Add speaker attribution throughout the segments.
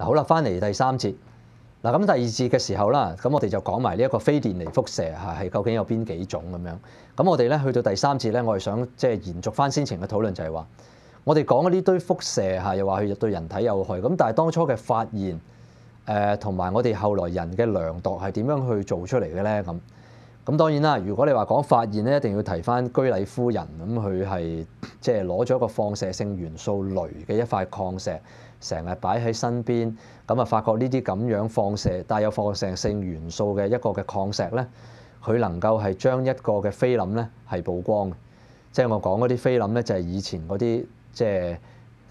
Speaker 1: 嗱好啦，翻嚟第三節。嗱咁第二節嘅時候啦，咁我哋就講埋呢一個非電離輻射嚇，係究竟有邊幾種咁樣？咁我哋咧去到第三節咧，我係想即係延續翻先前嘅討論，就係話我哋講嘅呢堆輻射嚇，又話佢對人體有害。咁但係當初嘅發現誒，同埋我哋後來人嘅量度係點樣去做出嚟嘅咧？咁。咁當然啦，如果你話講發現咧，一定要提翻居里夫人。咁佢係即係攞咗一個放射性元素雷嘅一塊礦石，成日擺喺身邊。咁啊，發覺呢啲咁樣放射帶有放射性元素嘅一個嘅礦石咧，佢能夠係將一個嘅菲林咧係曝光。即係我講嗰啲菲林咧，就係以前嗰啲即係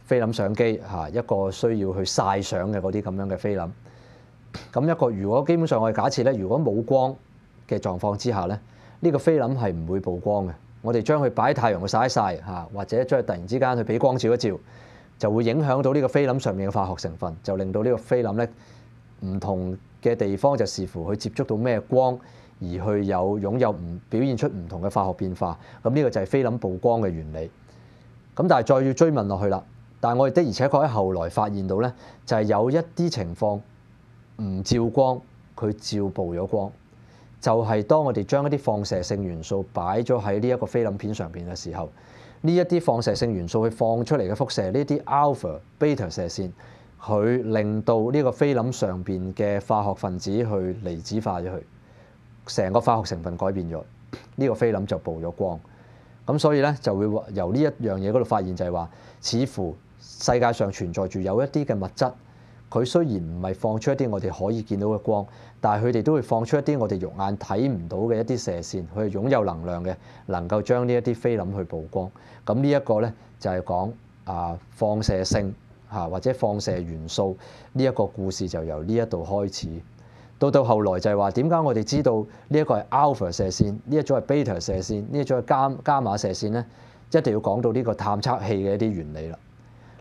Speaker 1: 菲林相機嚇一個需要去曬相嘅嗰啲咁樣嘅菲林。咁一個如果基本上我哋假設咧，如果冇光。嘅狀況之下咧，呢個菲林係唔會曝光嘅。我哋將佢擺太陽去曬曬嚇，或者將佢突然之間去俾光照一照，就會影響到呢個菲林上面嘅化學成分，就令到呢個菲林咧唔同嘅地方就視乎佢接觸到咩光，而去有擁有唔表現出唔同嘅化學變化。咁呢個就係菲林曝光嘅原理。咁但係再要追問落去啦，但係我哋的而且確喺後來發現到咧，就係有一啲情況唔照光佢照曝咗光。就係當我哋將一啲放射性元素擺咗喺呢一個菲林片上面嘅時候，呢一啲放射性元素去放出嚟嘅輻射，呢啲 alpha、beta 射線，佢令到呢個菲林上面嘅化學分子去離子化咗，佢成個化學成分改變咗，呢個菲林就曝咗光。咁所以咧就會由呢一樣嘢嗰度發現就係話，似乎世界上存在住有一啲嘅物質。佢雖然唔係放出一啲我哋可以見到嘅光，但係佢哋都會放出一啲我哋肉眼睇唔到嘅一啲射線，佢係擁有能量嘅，能夠將呢一啲菲林去曝光。咁呢一個呢，就係講啊放射性嚇或者放射元素呢一個故事就由呢一度開始。到到後來就係話點解我哋知道呢一個係 alpha 射線，呢一種係 beta 射線，呢一種係加加馬射線呢，一定要講到呢個探測器嘅一啲原理啦。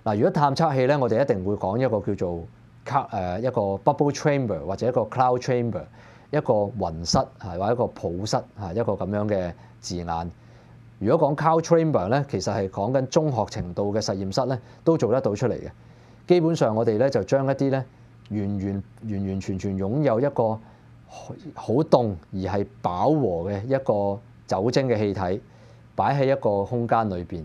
Speaker 1: 嗱，如果探測器咧，我哋一定會講一個叫做卡誒一個 bubble chamber 或者一個 cloud chamber，一個雲室嚇，或者一個泡室嚇，一個咁樣嘅字眼。如果講 cloud chamber 咧，其實係講緊中學程度嘅實驗室咧，都做得到出嚟嘅。基本上我哋咧就將一啲咧完完完完全全擁有一個好凍而係飽和嘅一個酒精嘅氣體擺喺一個空間裏邊。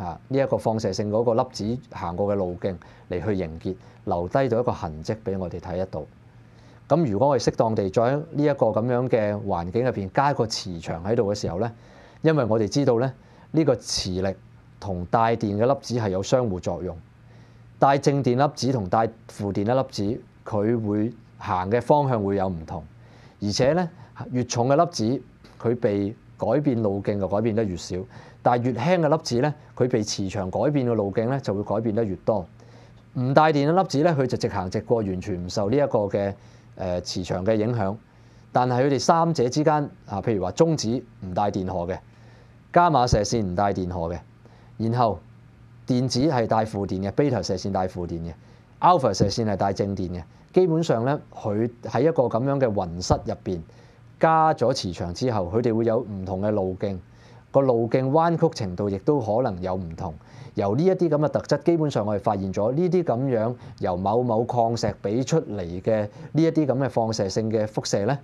Speaker 1: 啊！呢一個放射性嗰個粒子行過嘅路徑嚟去凝結，留低到一個痕跡俾我哋睇得到。咁如果我哋適當地在呢一個咁樣嘅環境入邊加一個磁場喺度嘅時候咧，因為我哋知道咧，呢個磁力同帶電嘅粒子係有相互作用。帶正電粒子同帶負電嘅粒子，佢會行嘅方向會有唔同，而且咧越重嘅粒子，佢被改變路徑就改變得越少。但係越輕嘅粒子咧，佢被磁場改變嘅路徑咧就會改變得越多。唔帶電嘅粒子咧，佢就直行直過，完全唔受呢一個嘅誒磁場嘅影響。但係佢哋三者之間啊，譬如話中子唔帶電荷嘅，伽馬射線唔帶電荷嘅，然後電子係帶負電嘅，beta 射線帶負電嘅，alpha 射線係帶正電嘅。基本上咧，佢喺一個咁樣嘅雲室入邊加咗磁場之後，佢哋會有唔同嘅路徑。個路徑彎曲程度亦都可能有唔同，由呢一啲咁嘅特質，基本上我哋發現咗呢啲咁樣由某某礦石俾出嚟嘅呢一啲咁嘅放射性嘅輻射咧，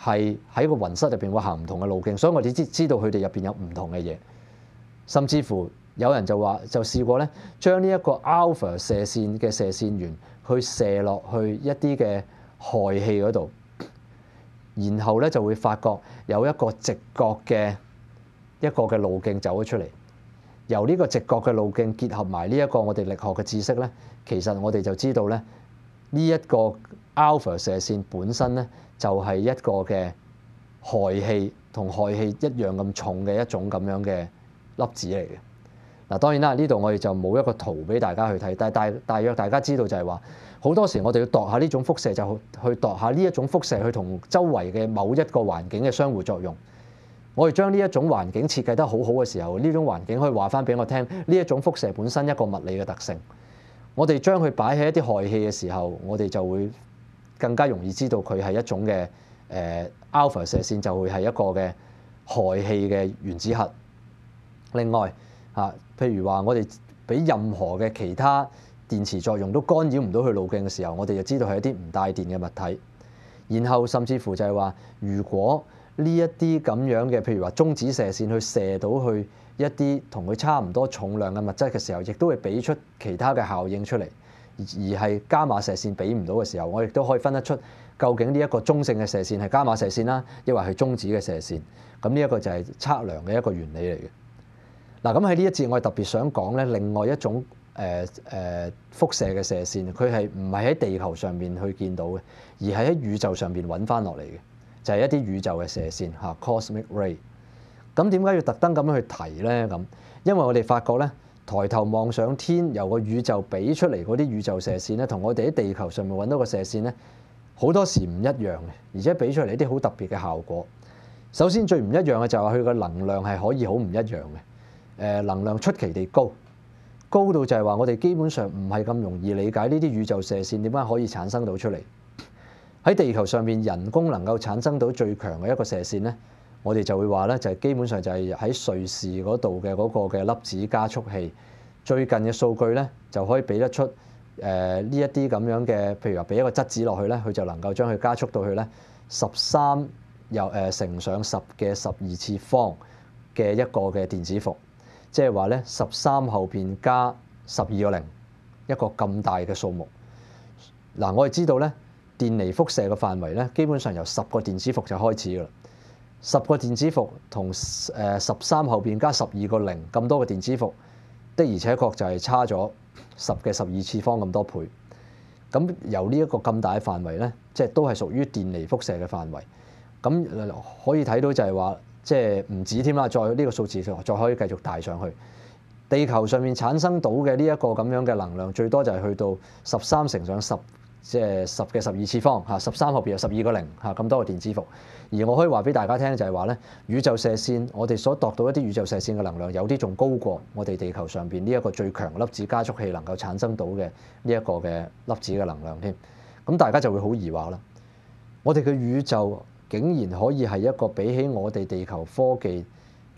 Speaker 1: 係喺個雲室入邊會行唔同嘅路徑，所以我哋知知道佢哋入邊有唔同嘅嘢，甚至乎有人就話就試過咧，將呢一個 alpha 射線嘅射線源去射落去一啲嘅氦氣嗰度，然後咧就會發覺有一個直角嘅。一個嘅路徑走咗出嚟，由呢個直覺嘅路徑結合埋呢一個我哋力學嘅知識咧，其實我哋就知道咧，呢一個 alpha 射線本身咧就係一個嘅氦氣同氦氣一樣咁重嘅一種咁樣嘅粒子嚟嘅。嗱當然啦，呢度我哋就冇一個圖俾大家去睇，但係大大約大家知道就係話，好多時我哋要度下呢種輻射就去度下呢一種輻射去同周圍嘅某一個環境嘅相互作用。我哋將呢一種環境設計得好好嘅時候，呢種環境可以話翻俾我聽，呢一種輻射本身一個物理嘅特性。我哋將佢擺喺一啲害氣嘅時候，我哋就會更加容易知道佢係一種嘅誒 alpha 射線，就會係一個嘅害氣嘅原子核。另外啊，譬如話我哋俾任何嘅其他電磁作用都干擾唔到佢路徑嘅時候，我哋就知道係一啲唔帶電嘅物體。然後甚至乎就係話，如果呢一啲咁樣嘅，譬如話中子射線去射到去一啲同佢差唔多重量嘅物質嘅時候，亦都會俾出其他嘅效應出嚟。而係伽馬射線俾唔到嘅時候，我亦都可以分得出究竟呢一個中性嘅射線係伽馬射線啦，亦或係中子嘅射線。咁呢一個就係測量嘅一個原理嚟嘅。嗱，咁喺呢一節我特別想講咧，另外一種誒誒輻射嘅射線，佢係唔係喺地球上面去見到嘅，而係喺宇宙上面揾翻落嚟嘅。就係一啲宇宙嘅射線嚇，cosmic ray。咁點解要特登咁樣去提咧？咁，因為我哋發覺咧，抬頭望上天，由個宇宙俾出嚟嗰啲宇宙射線咧，同我哋喺地球上面揾到個射線咧，好多時唔一樣嘅，而且俾出嚟啲好特別嘅效果。首先最唔一樣嘅就係佢個能量係可以好唔一樣嘅，誒能量出奇地高，高到就係話我哋基本上唔係咁容易理解呢啲宇宙射線點解可以產生到出嚟。喺地球上面人工能夠產生到最強嘅一個射線咧，我哋就會話咧就係基本上就係喺瑞士嗰度嘅嗰個嘅粒子加速器最近嘅數據咧就可以俾得出誒呢一啲咁樣嘅，譬如話俾一個質子落去咧，佢就能夠將佢加速到去咧十三又誒乘上十嘅十二次方嘅一個嘅電子伏，即係話咧十三後邊加十二個零一個咁大嘅數目嗱，我哋知道咧。電離輻射嘅範圍咧，基本上由十個電子伏就開始噶啦。十個電子伏同誒十三後邊加十二個零咁多嘅電子伏的，而且確就係差咗十嘅十二次方咁多倍。咁由呢一個咁大嘅範圍咧，即係都係屬於電離輻射嘅範圍。咁可以睇到就係話，即係唔止添啦，再呢個數字再可以繼續帶上去。地球上面產生到嘅呢一個咁樣嘅能量，最多就係去到十三乘上十。即係十嘅十二次方十三後邊有十二個零咁多個電子伏。而我可以話俾大家聽就係話咧，宇宙射線我哋所度到一啲宇宙射線嘅能量，有啲仲高過我哋地球上邊呢一個最強粒子加速器能夠產生到嘅呢一個嘅粒子嘅能量添。咁大家就會好疑惑啦，我哋嘅宇宙竟然可以係一個比起我哋地球科技？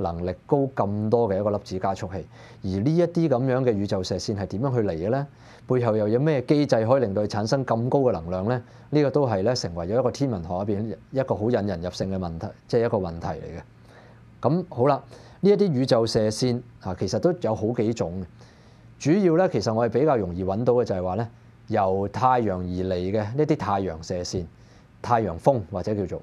Speaker 1: 能力高咁多嘅一個粒子加速器，而呢一啲咁樣嘅宇宙射線係點樣去嚟嘅呢？背後又有咩機制可以令到佢產生咁高嘅能量呢？呢個都係咧成為咗一個天文學入邊一個好引人入勝嘅問題，即係一個問題嚟嘅。咁好啦，呢一啲宇宙射線啊，其實都有好幾種，主要咧其實我係比較容易揾到嘅就係話咧由太陽而嚟嘅呢啲太陽射線、太陽風或者叫做。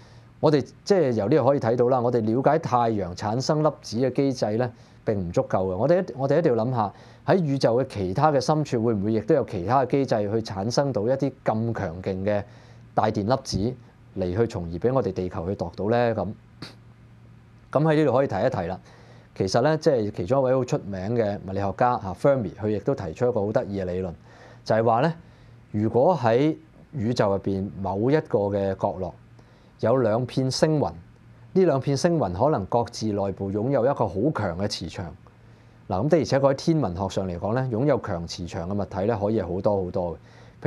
Speaker 1: 我哋即係由呢個可以睇到啦，我哋了解太陽產生粒子嘅機制咧，並唔足夠嘅。我哋一我哋一定要諗下，喺宇宙嘅其他嘅深處，會唔會亦都有其他嘅機制去產生到一啲咁強勁嘅大電粒子嚟去，從而俾我哋地球去度到咧？咁咁喺呢度可以提一提啦。其實咧，即係其中一位好出名嘅物理學家嚇，Fermi，佢亦都提出一個好得意嘅理論，就係話咧，如果喺宇宙入邊某一個嘅角落。有兩片星雲，呢兩片星雲可能各自內部擁有一個好強嘅磁場。嗱，咁的而且確喺天文學上嚟講咧，擁有強磁場嘅物體咧可以好多好多嘅。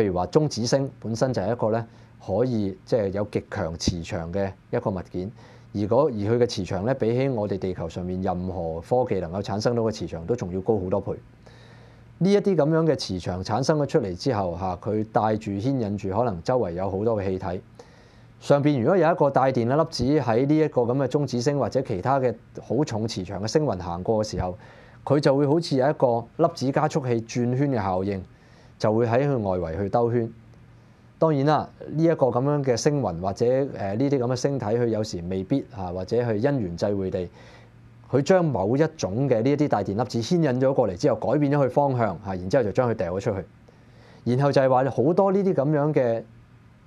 Speaker 1: 譬如話中子星本身就係一個咧可以即係有極強磁場嘅一個物件。而嗰而佢嘅磁場咧比起我哋地球上面任何科技能夠產生到嘅磁場都仲要高好多倍。呢一啲咁樣嘅磁場產生咗出嚟之後，嚇佢帶住牽引住可能周圍有好多嘅氣體。上邊如果有一個帶電嘅粒子喺呢一個咁嘅中子星或者其他嘅好重磁場嘅星雲行過嘅時候，佢就會好似有一個粒子加速器轉圈嘅效應，就會喺佢外圍去兜圈。當然啦，呢一個咁樣嘅星雲或者誒呢啲咁嘅星體，佢有時未必啊，或者佢因緣際會地，佢將某一種嘅呢啲大電粒子牽引咗過嚟之後，改變咗佢方向然之後就將佢掉咗出去。然後就係話好多呢啲咁樣嘅。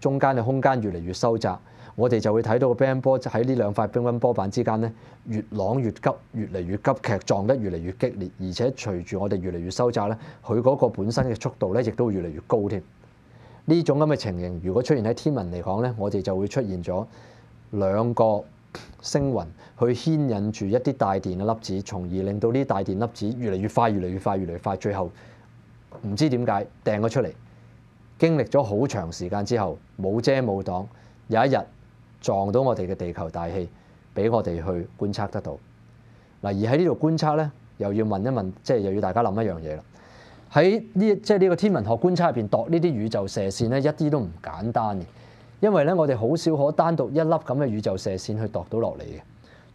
Speaker 1: 中間嘅空間越嚟越收窄，我哋就會睇到個冰波喺呢兩塊冰乓波板之間咧，越朗越急，越嚟越急劇，撞得越嚟越激烈，而且隨住我哋越嚟越收窄咧，佢嗰個本身嘅速度咧，亦都越嚟越高添。呢種咁嘅情形，如果出現喺天文嚟講咧，我哋就會出現咗兩個星雲去牽引住一啲大電嘅粒子，從而令到呢大電粒子越嚟越快、越嚟越快、越嚟越快，最後唔知點解掟咗出嚟。經歷咗好長時間之後，冇遮冇擋，有一日撞到我哋嘅地球大氣，俾我哋去觀察得到。嗱，而喺呢度觀察咧，又要問一問，即係又要大家諗一樣嘢啦。喺呢即係呢個天文學觀察入邊度呢啲宇宙射線咧，一啲都唔簡單嘅，因為咧我哋好少可單獨一粒咁嘅宇宙射線去度到落嚟嘅，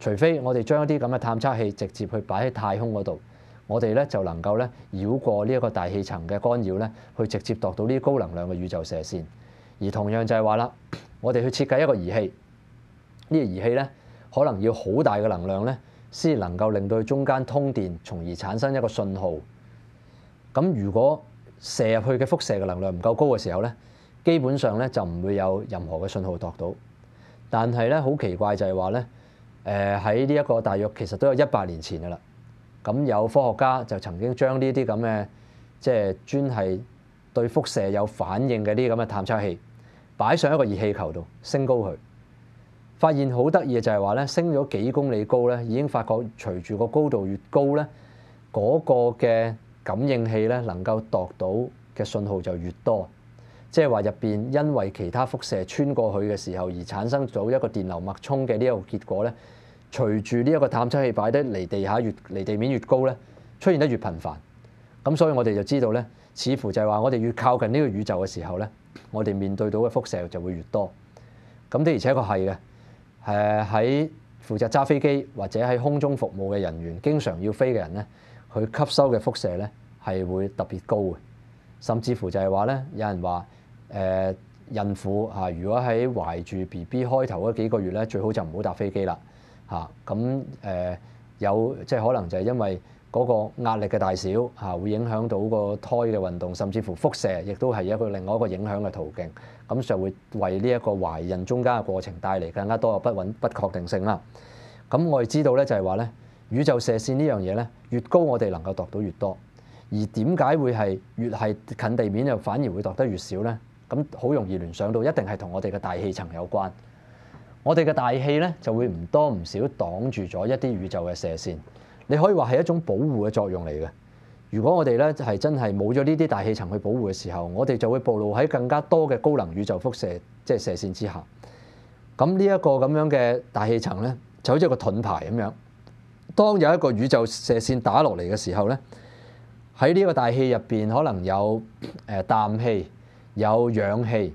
Speaker 1: 除非我哋將一啲咁嘅探測器直接去擺喺太空嗰度。我哋咧就能夠咧繞過呢一個大氣層嘅干擾咧，去直接度到呢高能量嘅宇宙射線。而同樣就係話啦，我哋去設計一個儀器，呢個儀器咧可能要好大嘅能量咧，先能夠令到佢中間通電，從而產生一個信號。咁如果射入去嘅輻射嘅能量唔夠高嘅時候咧，基本上咧就唔會有任何嘅信號度到。但係咧好奇怪就係話咧，誒喺呢一個大約其實都有一百年前嘅啦。咁有科學家就曾經將呢啲咁嘅，即係專係對輻射有反應嘅啲咁嘅探測器擺上一個熱氣球度升高佢，發現好得意嘅就係話咧，升咗幾公里高咧，已經發覺隨住個高度越高咧，嗰個嘅感應器咧能夠度到嘅信號就越多，即係話入邊因為其他輻射穿過去嘅時候而產生咗一個電流脈衝嘅呢一個結果咧。隨住呢一個探測器擺得離地下越離地面越高咧，出現得越頻繁。咁所以我哋就知道咧，似乎就係話我哋越靠近呢個宇宙嘅時候咧，我哋面對到嘅輻射就會越多。咁的而且確係嘅。誒喺負責揸飛機或者喺空中服務嘅人員，經常要飛嘅人咧，佢吸收嘅輻射咧係會特別高嘅。甚至乎就係話咧，有人話誒孕婦嚇，如果喺懷住 B B 開頭嗰幾個月咧，最好就唔好搭飛機啦。嚇咁誒有即係可能就係因為嗰個壓力嘅大小嚇會影響到個胎嘅運動，甚至乎輻射亦都係一個另外一個影響嘅途徑。咁就會為呢一個懷孕中間嘅過程帶嚟更加多嘅不穩不確定性啦。咁我哋知道咧就係話咧宇宙射線呢樣嘢咧越高我哋能夠度到越多，而點解會係越係近地面又反而會度得越少咧？咁好容易聯想到一定係同我哋嘅大氣層有關。我哋嘅大氣咧就會唔多唔少擋住咗一啲宇宙嘅射線，你可以話係一種保護嘅作用嚟嘅。如果我哋咧係真係冇咗呢啲大氣層去保護嘅時候，我哋就會暴露喺更加多嘅高能宇宙輻射即係射線之下。咁呢一個咁樣嘅大氣層咧，就好似個盾牌咁樣。當有一個宇宙射線打落嚟嘅時候咧，喺呢個大氣入邊可能有誒氮氣、有氧氣。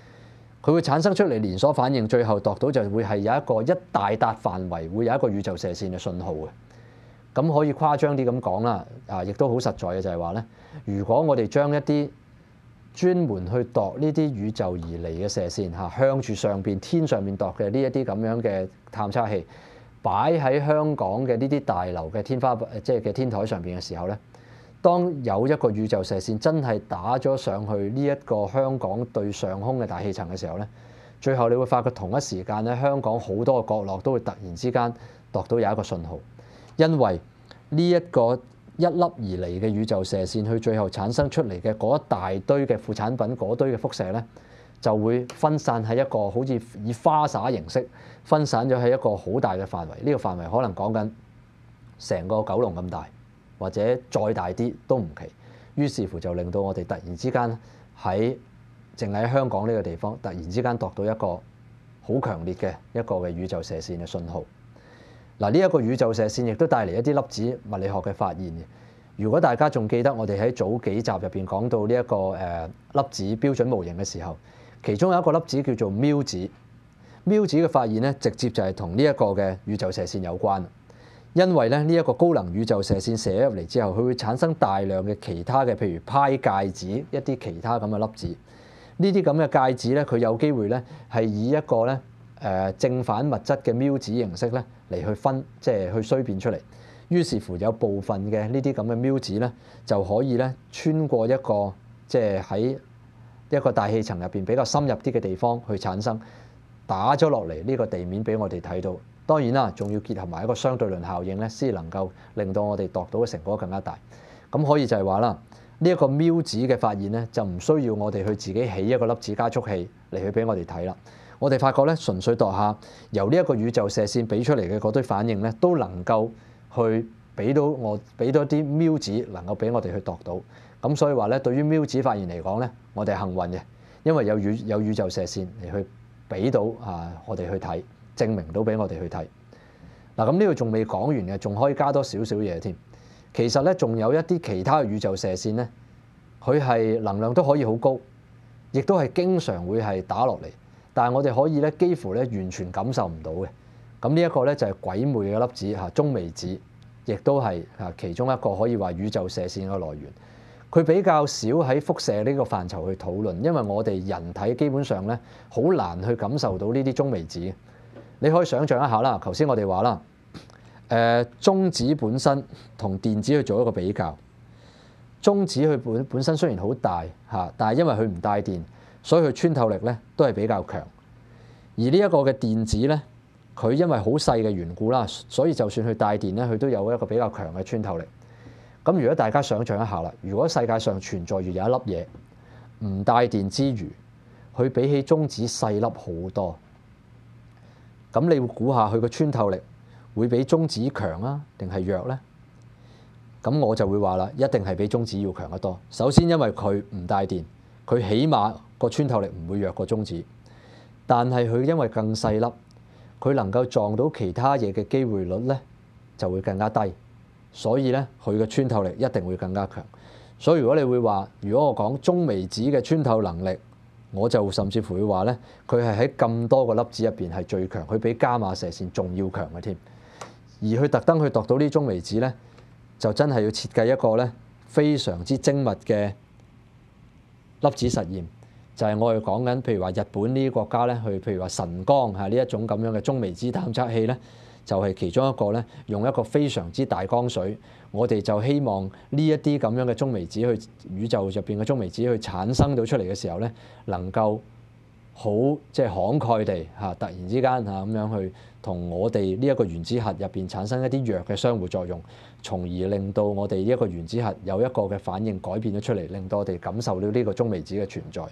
Speaker 1: 佢會產生出嚟連鎖反應，最後度到就會係有一個一大笪範圍，會有一個宇宙射線嘅信號嘅。咁可以誇張啲咁講啦，啊，亦都好實在嘅就係話咧，如果我哋將一啲專門去度呢啲宇宙而嚟嘅射線嚇，向住上邊天上面度嘅呢一啲咁樣嘅探測器擺喺香港嘅呢啲大樓嘅天花即係嘅天台上邊嘅時候咧。當有一個宇宙射線真係打咗上去呢一個香港對上空嘅大氣層嘅時候咧，最後你會發覺同一時間咧，香港好多角落都會突然之間度到有一個信號，因為呢一個一粒而嚟嘅宇宙射線，佢最後產生出嚟嘅嗰一大堆嘅副產品，嗰堆嘅輻射咧，就會分散喺一個好似以花灑形式分散咗喺一個好大嘅範圍，呢個範圍可能講緊成個九龍咁大。或者再大啲都唔奇，於是乎就令到我哋突然之間喺淨喺香港呢個地方，突然之間度到一個好強烈嘅一個嘅宇宙射線嘅信號。嗱，呢一個宇宙射線亦都帶嚟一啲粒子物理學嘅發現嘅。如果大家仲記得我哋喺早幾集入邊講到呢一個誒粒子標準模型嘅時候，其中有一個粒子叫做 μ 子，μ 子嘅發現咧，直接就係同呢一個嘅宇宙射線有關。因為咧呢一個高能宇宙射線射入嚟之後，佢會產生大量嘅其他嘅，譬如派戒指一啲其他咁嘅粒子。呢啲咁嘅戒指咧，佢有機會咧係以一個咧誒正反物質嘅 mu 子形式咧嚟去分，即係去衰變出嚟。於是乎有部分嘅呢啲咁嘅 mu 子咧，就可以咧穿過一個即係喺一個大氣層入邊比較深入啲嘅地方去產生，打咗落嚟呢個地面俾我哋睇到。當然啦，仲要結合埋一個相對論效應咧，先能夠令到我哋度到嘅成果更加大。咁可以就係話啦，呢一個喵子嘅發現咧，就唔需要我哋去自己起一個粒子加速器嚟去俾我哋睇啦。我哋發覺咧，純粹度下由呢一個宇宙射線俾出嚟嘅嗰堆反應咧，都能夠去俾到我俾多啲喵子，能夠俾我哋去度到。咁所以話咧，對於喵子發現嚟講咧，我哋幸運嘅，因為有宇有宇宙射線嚟去俾到啊我哋去睇。證明到俾我哋去睇嗱，咁呢度仲未講完嘅，仲可以加多少少嘢添。其實咧，仲有一啲其他宇宙射線咧，佢係能量都可以好高，亦都係經常會係打落嚟，但係我哋可以咧幾乎咧完全感受唔到嘅。咁呢一個咧就係鬼魅嘅粒子嚇，中微子，亦都係嚇其中一個可以話宇宙射線嘅來源。佢比較少喺輻射呢個範疇去討論，因為我哋人體基本上咧好難去感受到呢啲中微子。你可以想象一下啦，頭先我哋話啦，誒中子本身同電子去做一個比較，中子佢本本身雖然好大吓，但係因為佢唔帶電，所以佢穿透力咧都係比較強。而呢一個嘅電子咧，佢因為好細嘅緣故啦，所以就算佢帶電咧，佢都有一個比較強嘅穿透力。咁如果大家想象一下啦，如果世界上存在住有一粒嘢唔帶電之餘，佢比起中子細粒好多。咁你估下佢個穿透力會比中子強啊，定係弱呢？咁我就會話啦，一定係比中子要強得多。首先，因為佢唔帶電，佢起碼個穿透力唔會弱過中子。但係佢因為更細粒，佢能夠撞到其他嘢嘅機會率呢就會更加低，所以呢，佢嘅穿透力一定會更加強。所以如果你會話，如果我講中微子嘅穿透能力。我就甚至乎會話咧，佢係喺咁多個粒子入邊係最強，佢比伽馬射線仲要強嘅添。而佢特登去度到呢種微子咧，就真係要設計一個咧非常之精密嘅粒子實驗，就係我哋講緊，譬如話日本呢啲國家咧，去譬如話神光嚇呢一種咁樣嘅中微子探測器咧。就係其中一個咧，用一個非常之大江水，我哋就希望呢一啲咁樣嘅中微子去宇宙入邊嘅中微子去產生到出嚟嘅時候咧，能夠好即係慷慨地嚇，突然之間嚇咁樣去同我哋呢一個原子核入邊產生一啲弱嘅相互作用，從而令到我哋呢一個原子核有一個嘅反應改變咗出嚟，令到我哋感受到呢個中微子嘅存在。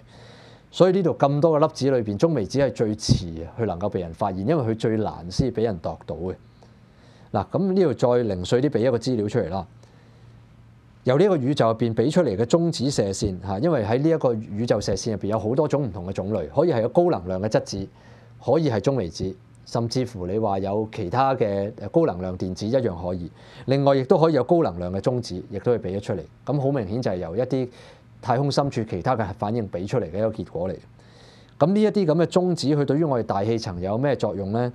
Speaker 1: 所以呢度咁多嘅粒子裏面，中微子係最遲去能夠被人發現，因為佢最難先俾人度到嘅。嗱，咁呢度再零碎啲俾一個資料出嚟啦。由呢個宇宙入邊俾出嚟嘅中子射線因為喺呢一個宇宙射線入面有好多種唔同嘅種類，可以係有高能量嘅質子，可以係中微子，甚至乎你話有其他嘅高能量電子一樣可以。另外亦都可以有高能量嘅中子，亦都可以俾咗出嚟。咁好明顯就係由一啲。太空深處其他嘅反應俾出嚟嘅一個結果嚟，咁呢一啲咁嘅中子，佢對於我哋大氣層有咩作用呢？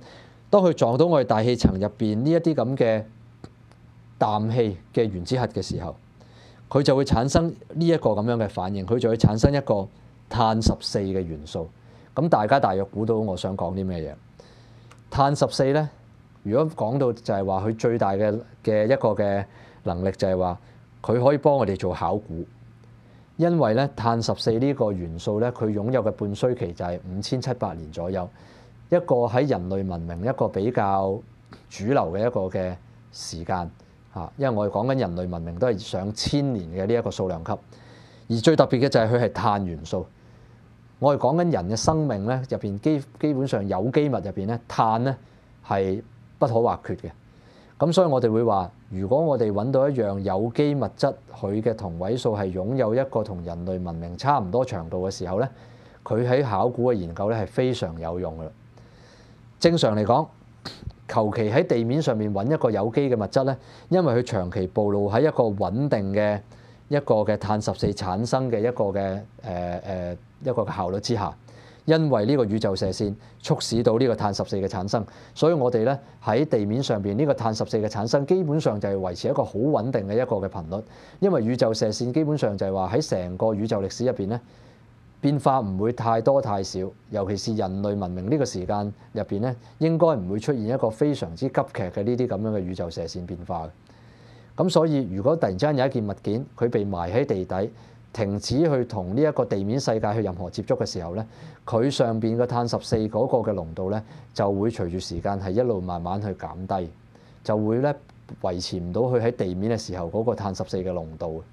Speaker 1: 當佢撞到我哋大氣層入面呢一啲咁嘅氮氣嘅原子核嘅時候，佢就會產生呢一個咁樣嘅反應，佢就會產生一個碳十四嘅元素。咁大家大約估到我想講啲咩嘢？碳十四呢，如果講到就係話佢最大嘅嘅一個嘅能力就係話佢可以幫我哋做考古。因為咧碳十四呢個元素咧，佢擁有嘅半衰期就係五千七百年左右，一個喺人類文明一個比較主流嘅一個嘅時間嚇。因為我哋講緊人類文明都係上千年嘅呢一個數量級，而最特別嘅就係佢係碳元素。我哋講緊人嘅生命咧，入邊基基本上有機物入邊咧，碳咧係不可或缺嘅。咁所以我哋會話，如果我哋揾到一樣有機物質，佢嘅同位數係擁有一個同人類文明差唔多長度嘅時候咧，佢喺考古嘅研究咧係非常有用嘅。正常嚟講，求其喺地面上面揾一個有機嘅物質咧，因為佢長期暴露喺一個穩定嘅一個嘅碳十四產生嘅一個嘅誒誒一個嘅效率之下。因為呢個宇宙射線促使到呢個碳十四嘅產生，所以我哋咧喺地面上邊呢個碳十四嘅產生基本上就係維持一個好穩定嘅一個嘅頻率。因為宇宙射線基本上就係話喺成個宇宙歷史入邊咧，變化唔會太多太少，尤其是人類文明呢個時間入邊咧，應該唔會出現一個非常之急劇嘅呢啲咁樣嘅宇宙射線變化。咁所以如果突然之間有一件物件佢被埋喺地底，停止去同呢一個地面世界去任何接觸嘅時候咧，佢上邊嘅碳十四嗰個嘅濃度咧就會隨住時間係一路慢慢去減低，就會咧維持唔到佢喺地面嘅時候嗰個碳十四嘅濃度。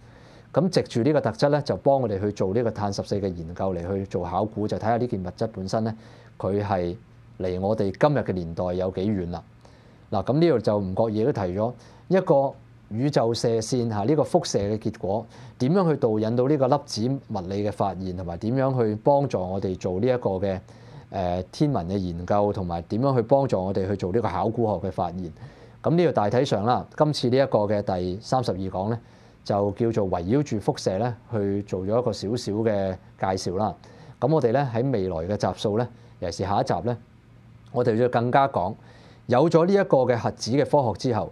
Speaker 1: 咁藉住呢個特質咧，就幫我哋去做呢個碳十四嘅研究嚟去做考古，就睇下呢件物質本身咧，佢係離我哋今日嘅年代有幾遠啦。嗱，咁呢度就唔覺意都提咗一個。宇宙射線嚇呢個輻射嘅結果點樣去導引到呢個粒子物理嘅發現，同埋點樣去幫助我哋做呢一個嘅誒天文嘅研究，同埋點樣去幫助我哋去做呢個考古學嘅發現。咁呢個大體上啦，今次呢一個嘅第三十二講咧，就叫做圍繞住輻射咧去做咗一個少少嘅介紹啦。咁我哋咧喺未來嘅集數咧，尤其是下一集咧，我哋要更加講有咗呢一個嘅核子嘅科學之後。